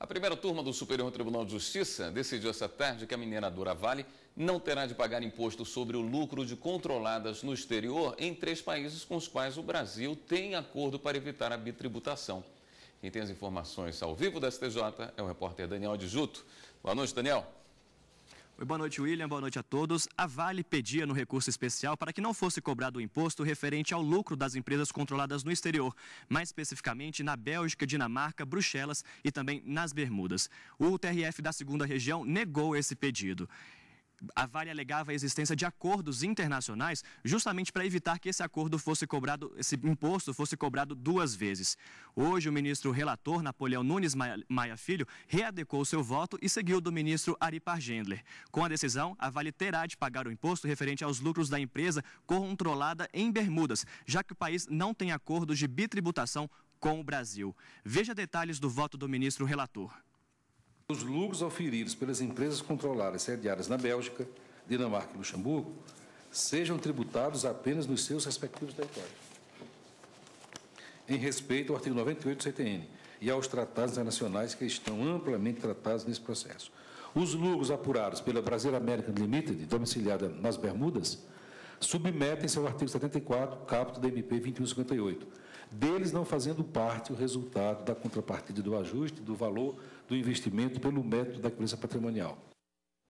A primeira turma do Superior Tribunal de Justiça decidiu essa tarde que a mineradora Vale não terá de pagar imposto sobre o lucro de controladas no exterior em três países com os quais o Brasil tem acordo para evitar a bitributação. Quem tem as informações ao vivo da STJ é o repórter Daniel de Juto. Boa noite, Daniel. Boa noite, William. Boa noite a todos. A Vale pedia no recurso especial para que não fosse cobrado o imposto referente ao lucro das empresas controladas no exterior, mais especificamente na Bélgica, Dinamarca, Bruxelas e também nas Bermudas. O TRF da segunda região negou esse pedido a Vale alegava a existência de acordos internacionais justamente para evitar que esse acordo fosse cobrado, esse imposto fosse cobrado duas vezes. Hoje, o ministro relator, Napoleão Nunes Maia Filho, readecou seu voto e seguiu do ministro Aripar Gendler. Com a decisão, a Vale terá de pagar o imposto referente aos lucros da empresa controlada em Bermudas, já que o país não tem acordos de bitributação com o Brasil. Veja detalhes do voto do ministro relator. Os lucros oferidos pelas empresas controladas sediadas na Bélgica, Dinamarca e Luxemburgo sejam tributados apenas nos seus respectivos territórios, em respeito ao artigo 98 do CTN e aos tratados internacionais que estão amplamente tratados nesse processo. Os lucros apurados pela Brasil American Limited, domiciliada nas Bermudas, submetem-se ao artigo 74, caput da MP 2158, deles não fazendo parte o resultado da contrapartida do ajuste do valor do investimento pelo método da cobrança patrimonial.